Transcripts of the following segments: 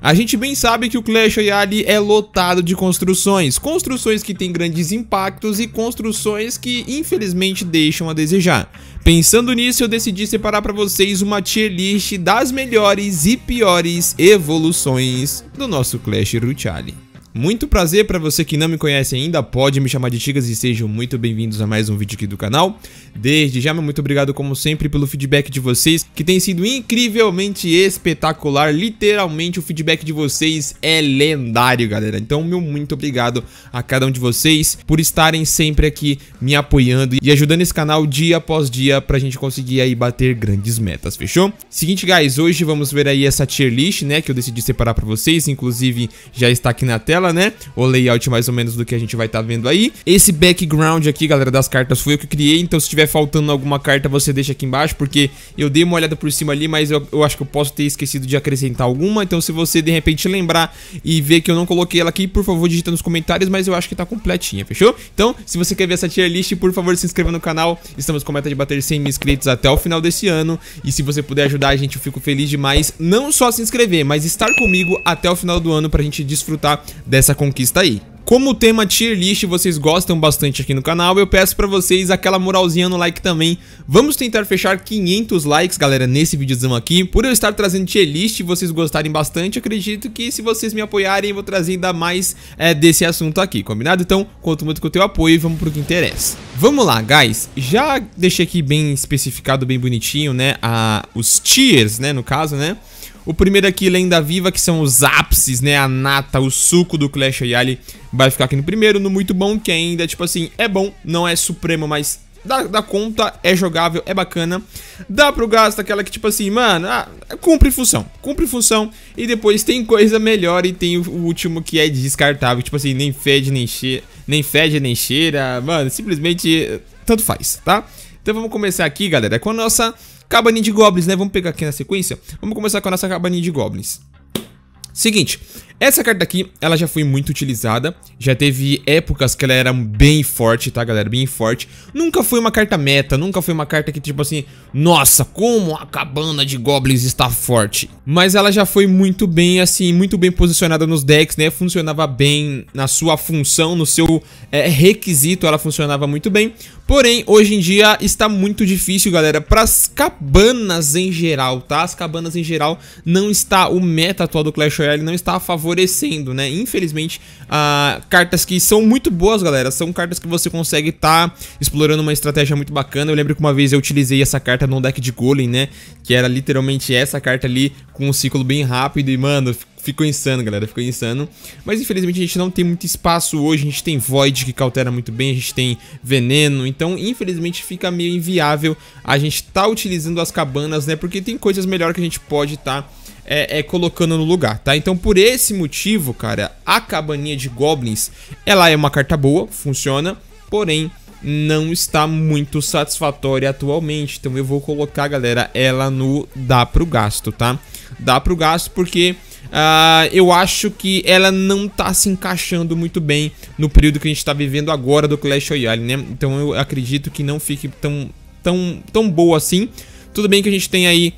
A gente bem sabe que o Clash Royale é lotado de construções, construções que têm grandes impactos e construções que infelizmente deixam a desejar. Pensando nisso, eu decidi separar para vocês uma tier list das melhores e piores evoluções do nosso Clash Royale. Muito prazer para você que não me conhece ainda, pode me chamar de Tigas e sejam muito bem-vindos a mais um vídeo aqui do canal. Desde já, muito obrigado como sempre pelo feedback de vocês, que tem sido incrivelmente espetacular, literalmente o feedback de vocês é lendário, galera. Então, meu muito obrigado a cada um de vocês por estarem sempre aqui me apoiando e ajudando esse canal dia após dia pra gente conseguir aí bater grandes metas, fechou? Seguinte, guys, hoje vamos ver aí essa tier list, né, que eu decidi separar pra vocês, inclusive já está aqui na tela né? O layout mais ou menos do que a gente vai estar tá vendo aí. Esse background aqui, galera, das cartas foi eu que criei, então se tiver faltando alguma carta, você deixa aqui embaixo, porque eu dei uma olhada por cima ali, mas eu, eu acho que eu posso ter esquecido de acrescentar alguma, então se você de repente lembrar e ver que eu não coloquei ela aqui, por favor, digita nos comentários, mas eu acho que tá completinha, fechou? Então, se você quer ver essa tier list, por favor, se inscreva no canal, estamos com meta de bater 100 mil inscritos até o final desse ano, e se você puder ajudar a gente, eu fico feliz demais, não só se inscrever, mas estar comigo até o final do ano pra gente desfrutar dessa conquista aí. Como o tema tier list vocês gostam bastante aqui no canal, eu peço pra vocês aquela moralzinha no like também. Vamos tentar fechar 500 likes, galera, nesse videozão aqui. Por eu estar trazendo tier list e vocês gostarem bastante, acredito que se vocês me apoiarem, eu vou trazer ainda mais é, desse assunto aqui, combinado? Então, conto muito com o teu apoio e vamos pro que interessa. Vamos lá, guys. Já deixei aqui bem especificado, bem bonitinho, né, a, os tiers, né, no caso, né? O primeiro aqui, Lenda Viva, que são os ápices, né? A nata, o suco do Clash Royale vai ficar aqui no primeiro. No muito bom, que ainda, tipo assim, é bom, não é supremo, mas dá, dá conta, é jogável, é bacana. Dá pro gasto aquela que, tipo assim, mano, ah, cumpre função, cumpre função. E depois tem coisa melhor e tem o, o último que é descartável, tipo assim, nem fede, nem cheira, nem fede, nem cheira, mano, simplesmente tanto faz, tá? Então vamos começar aqui, galera, com a nossa Cabaninha de Goblins, né? Vamos pegar aqui na sequência. Vamos começar com a nossa cabaninha de Goblins. Seguinte, essa carta aqui, ela já foi muito utilizada, já teve épocas que ela era bem forte, tá galera, bem forte Nunca foi uma carta meta, nunca foi uma carta que tipo assim, nossa, como a cabana de goblins está forte Mas ela já foi muito bem, assim, muito bem posicionada nos decks, né, funcionava bem na sua função, no seu é, requisito, ela funcionava muito bem Porém, hoje em dia está muito difícil, galera, para as cabanas em geral, tá? As cabanas em geral não está, o meta atual do Clash Royale não está favorecendo, né? Infelizmente, ah, cartas que são muito boas, galera, são cartas que você consegue estar tá explorando uma estratégia muito bacana. Eu lembro que uma vez eu utilizei essa carta num deck de Golem, né? Que era literalmente essa carta ali com um ciclo bem rápido e, mano, Ficou insano, galera, ficou insano. Mas infelizmente a gente não tem muito espaço hoje, a gente tem Void que cautela muito bem, a gente tem Veneno, então infelizmente fica meio inviável a gente tá utilizando as cabanas, né? Porque tem coisas melhor que a gente pode tá é, é, colocando no lugar, tá? Então por esse motivo, cara, a cabaninha de Goblins, ela é uma carta boa, funciona, porém não está muito satisfatória atualmente. Então eu vou colocar, galera, ela no dá pro gasto, tá? Dá pro gasto porque Uh, eu acho que ela não tá se encaixando muito bem no período que a gente tá vivendo agora do Clash Royale, né? Então eu acredito que não fique tão, tão, tão boa assim. Tudo bem que a gente tem aí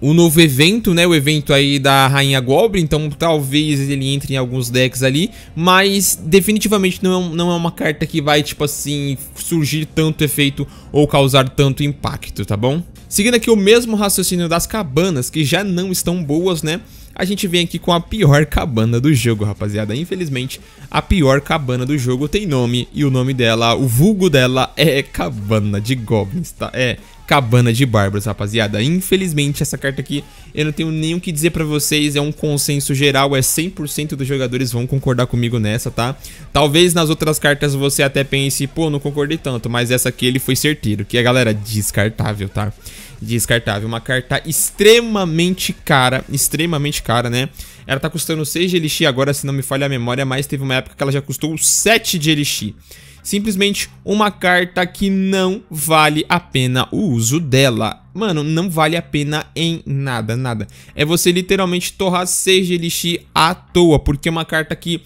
o novo evento, né? O evento aí da Rainha Goblin, então talvez ele entre em alguns decks ali, mas definitivamente não é, não é uma carta que vai, tipo assim, surgir tanto efeito ou causar tanto impacto, tá bom? Seguindo aqui o mesmo raciocínio das cabanas, que já não estão boas, né? a gente vem aqui com a pior cabana do jogo, rapaziada. Infelizmente, a pior cabana do jogo tem nome e o nome dela, o vulgo dela é Cabana de Goblins, tá? É Cabana de Bárbaros, rapaziada. Infelizmente, essa carta aqui, eu não tenho nem o que dizer pra vocês, é um consenso geral, é 100% dos jogadores vão concordar comigo nessa, tá? Talvez nas outras cartas você até pense, pô, não concordei tanto, mas essa aqui ele foi certeiro, que é, galera, descartável, tá? descartável. Uma carta extremamente cara, extremamente cara, né? Ela tá custando 6 de elixir agora, se não me falha a memória, mas teve uma época que ela já custou 7 de elixir. Simplesmente uma carta que não vale a pena o uso dela. Mano, não vale a pena em nada, nada. É você literalmente torrar 6 de elixir à toa, porque é uma carta que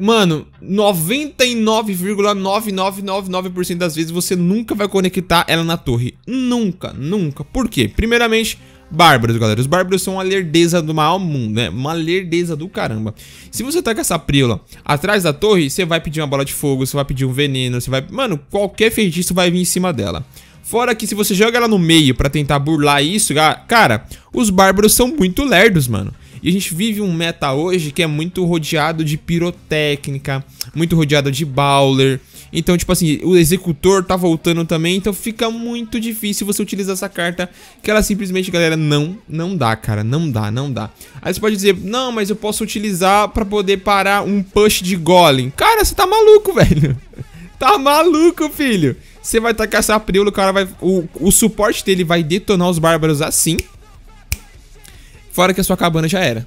mano, 99,9999% das vezes você nunca vai conectar ela na torre. Nunca, nunca. Por quê? Primeiramente, bárbaros, galera. Os bárbaros são uma lerdeza do maior mundo, né? Uma lerdeza do caramba. Se você tá com essa prila atrás da torre, você vai pedir uma bola de fogo, você vai pedir um veneno, você vai... Mano, qualquer feitiço vai vir em cima dela. Fora que se você joga ela no meio pra tentar burlar isso, cara, os bárbaros são muito lerdos, mano. E a gente vive um meta hoje que é muito rodeado de pirotécnica, muito rodeado de bowler. Então, tipo assim, o executor tá voltando também, então fica muito difícil você utilizar essa carta que ela simplesmente, galera, não, não dá, cara, não dá, não dá. Aí você pode dizer, não, mas eu posso utilizar para poder parar um push de golem. Cara, você tá maluco, velho. Tá maluco, filho. Você vai tacar essa preula, o cara vai... O, o suporte dele vai detonar os bárbaros assim. Fora que a sua cabana já era.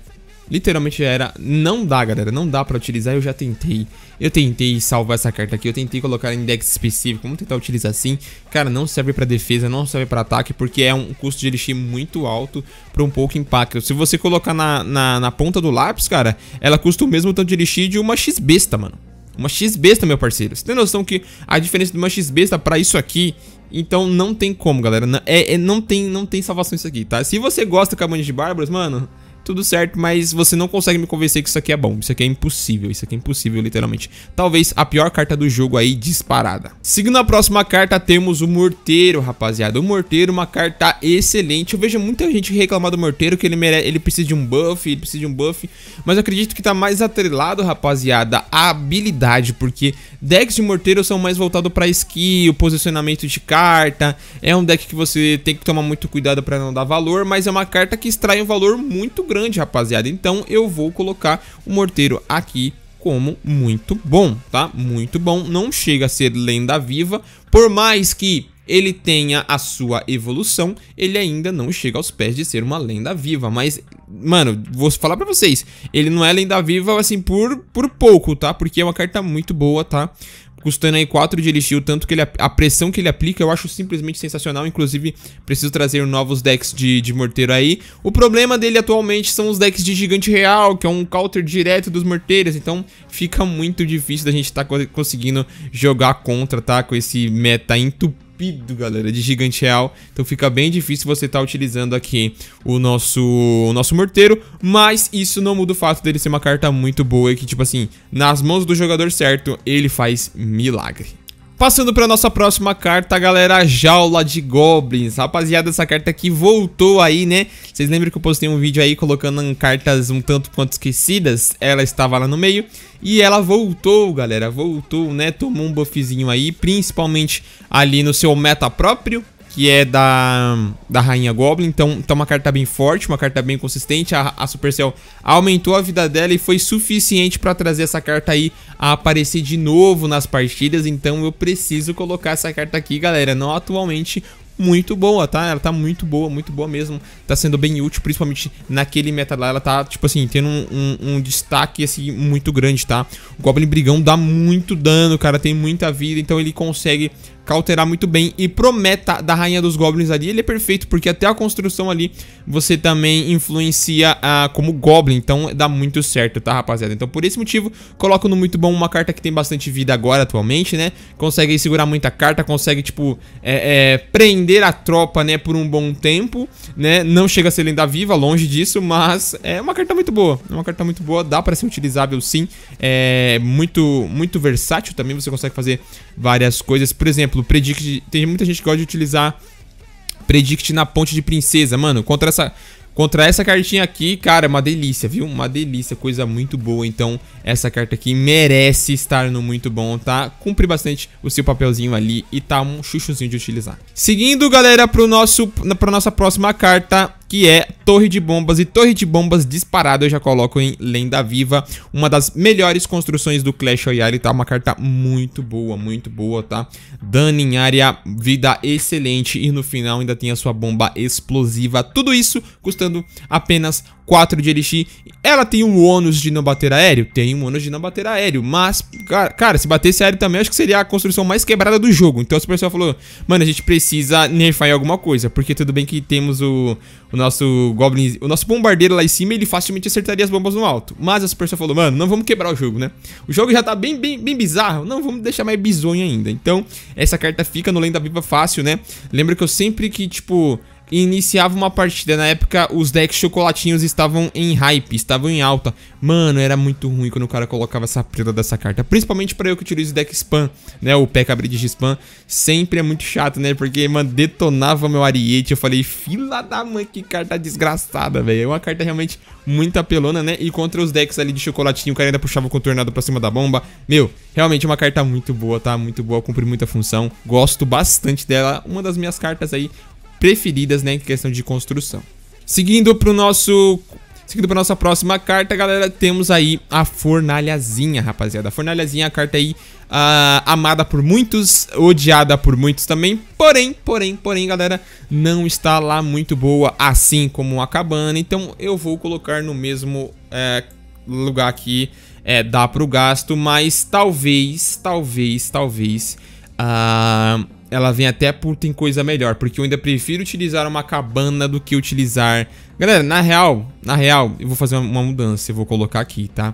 Literalmente já era. Não dá, galera. Não dá pra utilizar. Eu já tentei. Eu tentei salvar essa carta aqui. Eu tentei colocar em deck específico. Vamos tentar utilizar assim. Cara, não serve pra defesa, não serve pra ataque. Porque é um custo de elixir muito alto pra um pouco impacto. Se você colocar na, na, na ponta do lápis, cara, ela custa o mesmo tanto de elixir de uma X-besta, mano. Uma X-Besta, meu parceiro. Você tem noção que a diferença de uma X-Besta pra isso aqui... Então não tem como, galera. É, é, não, tem, não tem salvação isso aqui, tá? Se você gosta do Cabanha de Bárbaros, mano tudo certo, mas você não consegue me convencer que isso aqui é bom. Isso aqui é impossível, isso aqui é impossível, literalmente. Talvez a pior carta do jogo aí, disparada. Seguindo a próxima carta, temos o Morteiro, rapaziada. O Morteiro, uma carta excelente. Eu vejo muita gente reclamar do Morteiro, que ele, mere... ele precisa de um buff, ele precisa de um buff. Mas eu acredito que tá mais atrelado, rapaziada, A habilidade, porque decks de Morteiro são mais voltados pra skill, posicionamento de carta. É um deck que você tem que tomar muito cuidado pra não dar valor, mas é uma carta que extrai um valor muito grande grande, rapaziada. Então eu vou colocar o morteiro aqui como muito bom, tá? Muito bom. Não chega a ser lenda viva, por mais que ele tenha a sua evolução, ele ainda não chega aos pés de ser uma lenda viva, mas mano, vou falar para vocês, ele não é lenda viva assim por por pouco, tá? Porque é uma carta muito boa, tá? custando aí 4 de elixir, tanto que ele, a pressão que ele aplica eu acho simplesmente sensacional, inclusive preciso trazer novos decks de, de morteiro aí. O problema dele atualmente são os decks de gigante real, que é um counter direto dos morteiros, então fica muito difícil da gente estar tá conseguindo jogar contra, tá? Com esse meta entupido entupido, galera, de gigante real. Então fica bem difícil você estar tá utilizando aqui o nosso, o nosso morteiro. Mas isso não muda o fato dele ser uma carta muito boa e que, tipo assim, nas mãos do jogador certo, ele faz milagre. Passando para nossa próxima carta, galera, Jaula de Goblins. Rapaziada, essa carta aqui voltou aí, né? Vocês lembram que eu postei um vídeo aí colocando cartas um tanto quanto esquecidas? Ela estava lá no meio e ela voltou, galera, voltou, né? Tomou um buffzinho aí, principalmente ali no seu meta próprio, que é da, da Rainha Goblin. Então, então, uma carta bem forte, uma carta bem consistente. A, a Supercell aumentou a vida dela e foi suficiente para trazer essa carta aí a aparecer de novo nas partidas. Então, eu preciso colocar essa carta aqui, galera. Não atualmente muito boa, tá? Ela tá muito boa, muito boa mesmo. Tá sendo bem útil, principalmente naquele meta lá. Ela tá, tipo assim, tendo um, um, um, destaque, assim, muito grande, tá? O Goblin Brigão dá muito dano, cara. Tem muita vida, então ele consegue cauterar muito bem. E prometa da Rainha dos Goblins ali, ele é perfeito, porque até a construção ali você também influencia ah, como Goblin. Então dá muito certo, tá, rapaziada? Então por esse motivo, coloco no muito bom uma carta que tem bastante vida agora, atualmente, né? Consegue segurar muita carta, consegue, tipo, é, é, prender a tropa, né, por um bom tempo, né? Não chega a ser lenda viva, longe disso, mas é uma carta muito boa. É uma carta muito boa, dá pra ser utilizável sim. É muito, muito versátil também, você consegue fazer várias coisas. Por exemplo, exemplo, predict. Tem muita gente que gosta de utilizar predict na ponte de princesa, mano. Contra essa, contra essa cartinha aqui, cara, é uma delícia, viu? Uma delícia, coisa muito boa. Então, essa carta aqui merece estar no muito bom, tá? Cumpre bastante o seu papelzinho ali e tá um chuchuzinho de utilizar. Seguindo, galera, pro nosso, pra nossa próxima carta, que é Torre de Bombas. E Torre de Bombas disparada eu já coloco em Lenda Viva, uma das melhores construções do Clash Royale, tá? Uma carta muito boa, muito boa, tá? Dano em área, vida excelente e no final ainda tem a sua bomba explosiva. Tudo isso custando apenas 4 de elixir ela tem um ônus de não bater aéreo? Tem um ônus de não bater aéreo, mas, cara, se batesse aéreo também, acho que seria a construção mais quebrada do jogo. Então, o pessoal falou, mano, a gente precisa nerfar em alguma coisa, porque tudo bem que temos o, o nosso Goblin, o nosso bombardeiro lá em cima, ele facilmente acertaria as bombas no alto. Mas a Supercell falou, mano, não vamos quebrar o jogo, né? O jogo já tá bem, bem, bem bizarro, não vamos deixar mais bizonho ainda. Então, essa carta fica no Lenda Viva fácil, né? Lembra que eu sempre que, tipo e iniciava uma partida. Na época, os decks chocolatinhos estavam em hype, estavam em alta. Mano, era muito ruim quando o cara colocava essa preta dessa carta. Principalmente para eu que utilizo deck spam, né? O P Bridge spam. Sempre é muito chato, né? Porque, mano, detonava meu Ariete. Eu falei, fila da mãe, que carta desgraçada, velho. É uma carta realmente muito apelona, né? E contra os decks ali de chocolatinho, o cara ainda puxava o contornado pra cima da bomba. Meu, realmente é uma carta muito boa, tá? Muito boa, cumpre muita função. Gosto bastante dela. Uma das minhas cartas aí preferidas, né, em questão de construção. Seguindo pro nosso Seguindo para nossa próxima carta, galera, temos aí a fornalhazinha, rapaziada. A fornalhazinha é a carta aí uh, amada por muitos, odiada por muitos também. Porém, porém, porém, galera, não está lá muito boa, assim como a cabana. Então eu vou colocar no mesmo eh, lugar aqui, é, dá pro gasto, mas talvez, talvez, talvez... Uh, ela vem até por tem coisa melhor, porque eu ainda prefiro utilizar uma cabana do que utilizar... Galera, na real, na real, eu vou fazer uma mudança, eu vou colocar aqui, tá?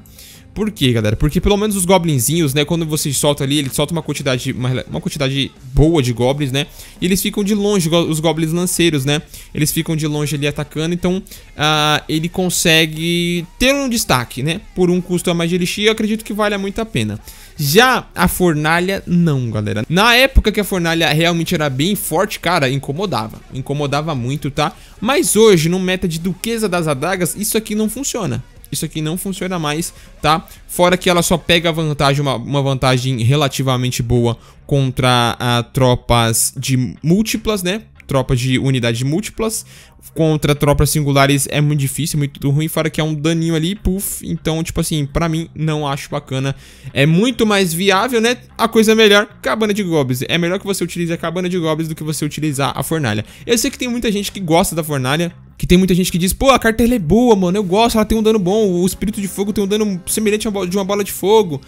Por quê, galera? Porque pelo menos os goblinzinhos, né, quando você solta ali, ele solta uma quantidade, uma, uma quantidade boa de goblins, né? E eles ficam de longe, os goblins lanceiros, né? Eles ficam de longe ali atacando, então uh, ele consegue ter um destaque, né? Por um custo a mais de elixir, eu acredito que vale muito a pena. Já a fornalha, não, galera. Na época que a fornalha realmente era bem forte, cara, incomodava. Incomodava muito, tá? Mas hoje, no meta de Duquesa das Adagas, isso aqui não funciona. Isso aqui não funciona mais, tá? Fora que ela só pega vantagem, uma, uma vantagem relativamente boa contra a, tropas de múltiplas, né? tropa de unidades múltiplas. Contra tropas singulares é muito difícil, é muito ruim, fora que é um daninho ali, puff. Então, tipo assim, pra mim, não acho bacana. É muito mais viável, né? A coisa é melhor, cabana de goblins. É melhor que você utilize a cabana de goblins do que você utilizar a fornalha. Eu sei que tem muita gente que gosta da fornalha, que tem muita gente que diz, pô, a carta é boa, mano, eu gosto, ela tem um dano bom, o espírito de fogo tem um dano semelhante de uma bola de fogo.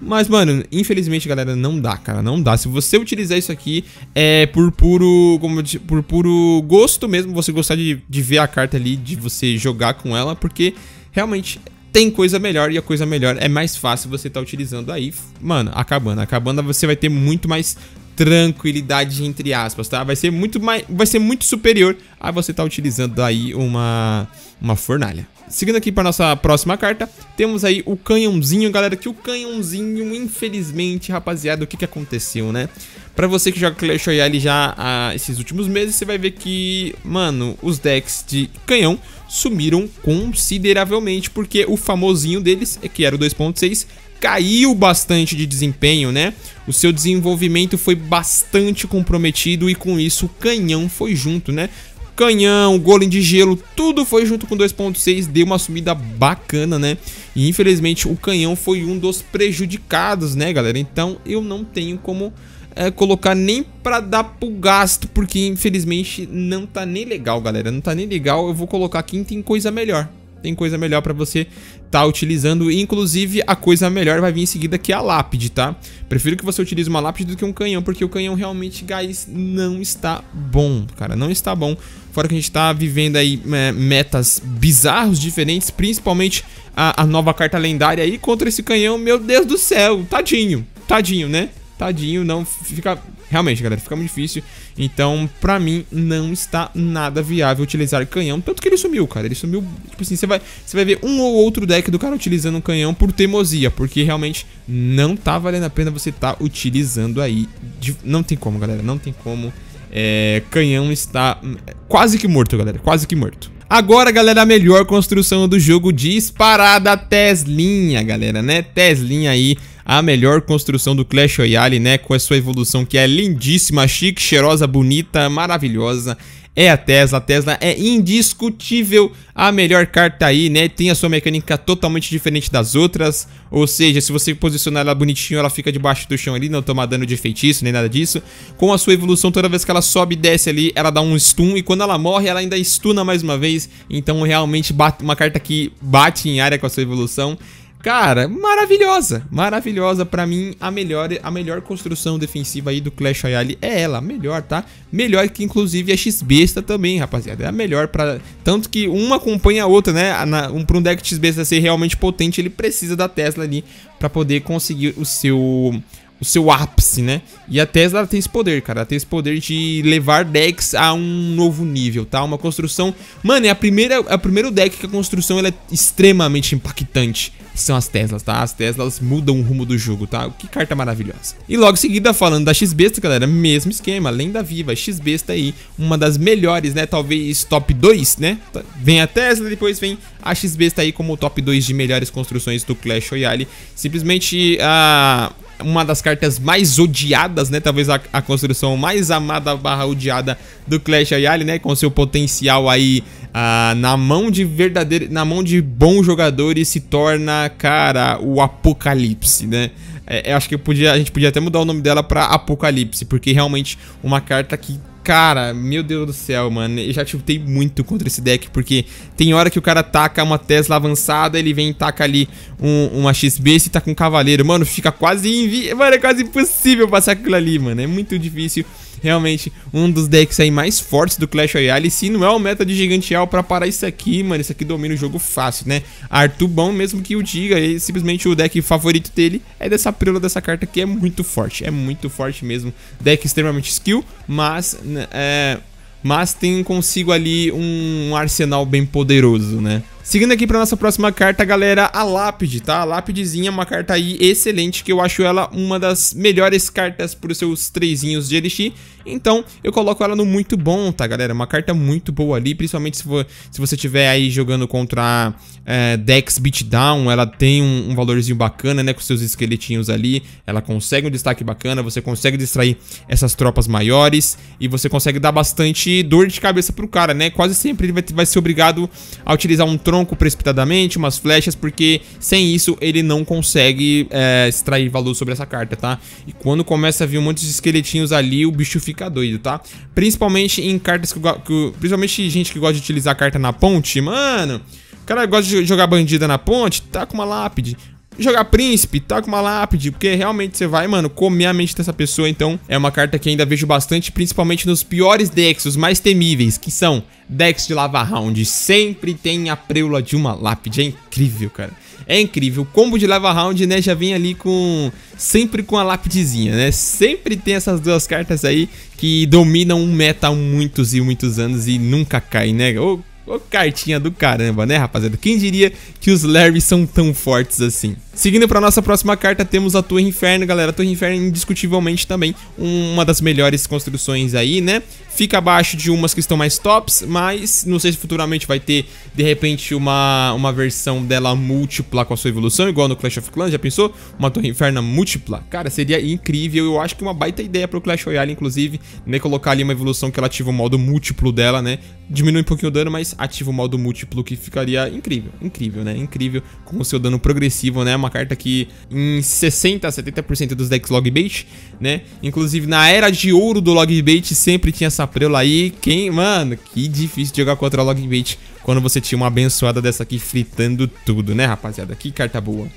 Mas, mano, infelizmente, galera, não dá, cara, não dá. Se você utilizar isso aqui, é por puro, como disse, por puro gosto mesmo, você gostar de, de ver a carta ali, de você jogar com ela, porque realmente tem coisa melhor e a coisa melhor é mais fácil você estar tá utilizando aí, mano, acabando. Acabando você vai ter muito mais tranquilidade entre aspas, tá? Vai ser muito mais vai ser muito superior a você estar tá utilizando aí uma uma fornalha. Seguindo aqui para nossa próxima carta, temos aí o canhãozinho, galera, que o canhãozinho, infelizmente, rapaziada, o que que aconteceu, né? para você que joga Clash Royale já ah, esses últimos meses, você vai ver que, mano, os decks de canhão sumiram consideravelmente, porque o famosinho deles, que era o 2.6, caiu bastante de desempenho, né? O seu desenvolvimento foi bastante comprometido e com isso o canhão foi junto, né? canhão, golem de gelo, tudo foi junto com 2.6, deu uma subida bacana, né? E infelizmente o canhão foi um dos prejudicados, né, galera? Então eu não tenho como é, colocar nem pra dar pro gasto, porque infelizmente não tá nem legal, galera. Não tá nem legal, eu vou colocar aqui, tem coisa melhor. Tem coisa melhor pra você tá utilizando, inclusive a coisa melhor vai vir em seguida que é a lápide, tá? Prefiro que você utilize uma lápide do que um canhão, porque o canhão realmente, guys, não está bom, cara, não está bom Fora que a gente tá vivendo aí é, metas bizarros, diferentes, principalmente a, a nova carta lendária aí contra esse canhão. Meu Deus do céu, tadinho, tadinho, né? Tadinho, não fica. Realmente, galera, fica muito difícil. Então, pra mim, não está nada viável utilizar canhão. Tanto que ele sumiu, cara. Ele sumiu. Tipo assim, você vai, você vai ver um ou outro deck do cara utilizando um canhão por teimosia. Porque realmente não tá valendo a pena você tá utilizando aí. De... Não tem como, galera. Não tem como. É, canhão está quase que morto, galera. Quase que morto. Agora, galera, a melhor construção do jogo disparada Teslinha, galera, né? Teslinha aí, a melhor construção do Clash Royale, né? Com a sua evolução que é lindíssima, chique, cheirosa, bonita, maravilhosa é a Tesla. A Tesla é indiscutível a melhor carta aí, né? Tem a sua mecânica totalmente diferente das outras. Ou seja, se você posicionar ela bonitinho, ela fica debaixo do chão ali, não toma dano de feitiço nem nada disso. Com a sua evolução, toda vez que ela sobe e desce ali, ela dá um stun. E quando ela morre, ela ainda stuna mais uma vez. Então, realmente, uma carta que bate em área com a sua evolução. Cara, maravilhosa, maravilhosa para mim, a melhor, a melhor construção defensiva aí do Clash Royale é ela, melhor, tá? Melhor que inclusive a X-Besta também, rapaziada, é a melhor para tanto que uma acompanha a outra, né? Na, um para um deck X-Besta ser realmente potente, ele precisa da Tesla ali para poder conseguir o seu o seu ápice, né? E a Tesla tem esse poder, cara. Ela tem esse poder de levar decks a um novo nível, tá? Uma construção... Mano, é a primeira, a é primeiro deck que a construção ela é extremamente impactante. São as Teslas, tá? As Teslas mudam o rumo do jogo, tá? Que carta maravilhosa. E logo em seguida, falando da X-Besta, galera, mesmo esquema. Lenda Viva, X-Besta aí, uma das melhores, né? Talvez top 2, né? Vem a Tesla, depois vem a X-Besta aí como top 2 de melhores construções do Clash Royale. Simplesmente a... Ah, uma das cartas mais odiadas, né? Talvez a, a construção mais amada barra odiada do Clash Royale, né? Com seu potencial aí ah, na mão de verdadeiro, na mão de bons jogadores se torna, cara, o apocalipse, né? É, acho que podia, a gente podia até mudar o nome dela para Apocalipse, porque realmente uma carta que Cara, meu Deus do céu, mano. Eu já chutei muito contra esse deck, porque tem hora que o cara taca uma Tesla avançada, ele vem e taca ali um, uma XB e tá com um cavaleiro. Mano, fica quase invi... Mano, é quase impossível passar aquilo ali, mano. É muito difícil realmente um dos decks aí mais fortes do Clash Royale. E se não é o meta de Giganteal pra parar isso aqui, mano, isso aqui domina o jogo fácil, né? Arthur bom mesmo que o diga, simplesmente o deck favorito dele é dessa prela dessa carta que é muito forte, é muito forte mesmo. Deck extremamente skill, mas... Né, é, mas tem consigo ali um arsenal bem poderoso, né? Seguindo aqui pra nossa próxima carta, galera, a Lápide, tá? A Lápidezinha é uma carta aí excelente, que eu acho ela uma das melhores cartas pros seus trezinhos de Elixir. Então, eu coloco ela no muito bom, tá, galera? Uma carta muito boa ali, principalmente se, for, se você tiver aí jogando contra é, eh, decks beatdown, ela tem um, um, valorzinho bacana, né, com seus esqueletinhos ali, ela consegue um destaque bacana, você consegue distrair essas tropas maiores e você consegue dar bastante dor de cabeça pro cara, né? Quase sempre ele vai, vai ser obrigado a utilizar um tronco precipitadamente, umas flechas, porque sem isso ele não consegue é, extrair valor sobre essa carta, tá? E quando começa a vir um monte de esqueletinhos ali, o bicho fica fica doido, tá? Principalmente em cartas que, que Principalmente gente que gosta de utilizar carta na ponte, mano. O cara gosta de jogar bandida na ponte, tá com uma lápide jogar príncipe, tá com uma lápide, porque realmente você vai, mano, comer a mente dessa pessoa. Então, é uma carta que ainda vejo bastante, principalmente nos piores decks, os mais temíveis, que são decks de lava round. Sempre tem a preula de uma lápide, é incrível, cara. É incrível. O combo de leva Round, né, já vem ali com... Sempre com a lapidezinha, né? Sempre tem essas duas cartas aí que dominam um meta há muitos e muitos anos e nunca cai, né? Ô, ô cartinha do caramba, né, rapaziada? Quem diria que os Larrys são tão fortes assim? Seguindo para nossa próxima carta, temos a Torre Inferno, galera. A Torre Inferno, indiscutivelmente, também uma das melhores construções aí, né? Fica abaixo de umas que estão mais tops, mas não sei se futuramente vai ter, de repente, uma, uma versão dela múltipla com a sua evolução, igual no Clash of Clans, já pensou? Uma Torre Inferno múltipla? Cara, seria incrível. Eu acho que uma baita ideia pro Clash Royale, inclusive, né? Colocar ali uma evolução que ela ativa o modo múltiplo dela, né? Diminui um pouquinho o dano, mas ativa o modo múltiplo, que ficaria incrível, incrível, né? Incrível com o seu dano progressivo, né? Uma uma carta que em 60, 70% dos decks log bait, né? Inclusive na era de ouro do log bait sempre tinha essa preula aí. Quem, mano, que difícil jogar contra log bait quando você tinha uma abençoada dessa aqui fritando tudo, né, rapaziada? Que carta boa.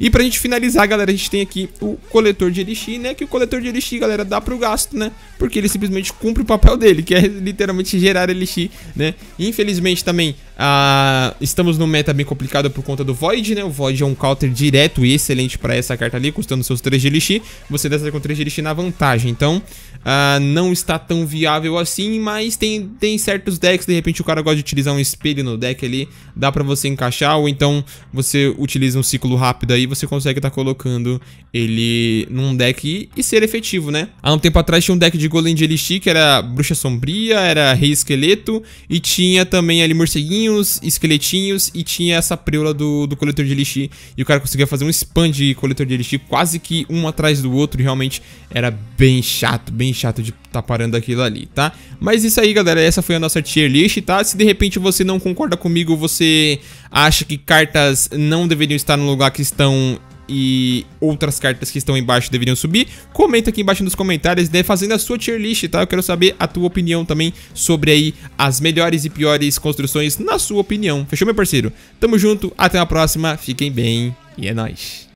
E pra gente finalizar, galera, a gente tem aqui o coletor de elixir, né? Que o coletor de elixir, galera, dá pro gasto, né? Porque ele simplesmente cumpre o papel dele, que é literalmente gerar elixir, né? Infelizmente também ah, estamos num meta bem complicado por conta do Void, né? O Void é um counter direto e excelente pra essa carta ali, custando seus 3 de elixir. Você dessa com 3 de elixir na vantagem, então ah, não está tão viável assim, mas tem, tem certos decks, de repente o cara gosta de utilizar um espelho no deck ali, dá pra você encaixar, ou então você utiliza um ciclo rápido aí aí você consegue estar tá colocando ele num deck e, e, ser efetivo, né? Há um tempo atrás tinha um deck de Golem de Elixir que era Bruxa Sombria, era Rei Esqueleto e tinha também ali morceguinhos, esqueletinhos e tinha essa preula do, do Coletor de Elixir e o cara conseguia fazer um spam de Coletor de Elixir quase que um atrás do outro e realmente era bem chato, bem chato de tá parando aquilo ali, tá? Mas isso aí, galera, essa foi a nossa tier list, tá? Se de repente você não concorda comigo, você acha que cartas não deveriam estar no lugar que estão e outras cartas que estão embaixo deveriam subir, comenta aqui embaixo nos comentários, né, fazendo a sua tier list, tá? Eu quero saber a tua opinião também sobre aí as melhores e piores construções na sua opinião. Fechou, meu parceiro? Tamo junto, até a próxima, fiquem bem e é nóis!